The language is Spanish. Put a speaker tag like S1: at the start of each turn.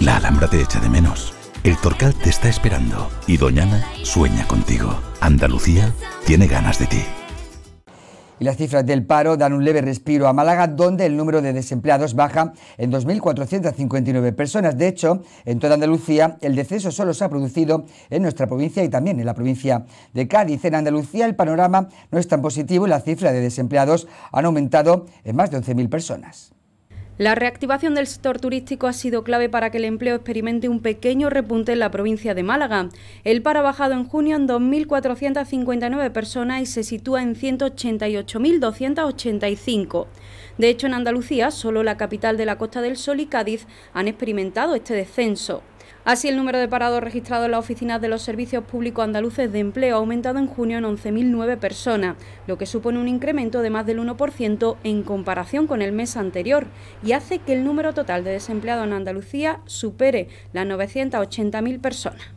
S1: La Alhambra te echa de menos. El Torcal te está esperando y Doñana sueña contigo. Andalucía tiene ganas de ti.
S2: Y las cifras del paro dan un leve respiro a Málaga, donde el número de desempleados baja en 2.459 personas. De hecho, en toda Andalucía, el deceso solo se ha producido en nuestra provincia y también en la provincia de Cádiz. En Andalucía, el panorama no es tan positivo y la cifra de desempleados han aumentado en más de 11.000 personas.
S3: La reactivación del sector turístico ha sido clave para que el empleo experimente un pequeño repunte en la provincia de Málaga. El paro ha bajado en junio en 2.459 personas y se sitúa en 188.285. De hecho, en Andalucía, solo la capital de la Costa del Sol y Cádiz han experimentado este descenso. Así, el número de parados registrados en las oficinas de los servicios públicos andaluces de empleo ha aumentado en junio en 11.009 personas, lo que supone un incremento de más del 1% en comparación con el mes anterior y hace que el número total de desempleados en Andalucía supere las 980.000 personas.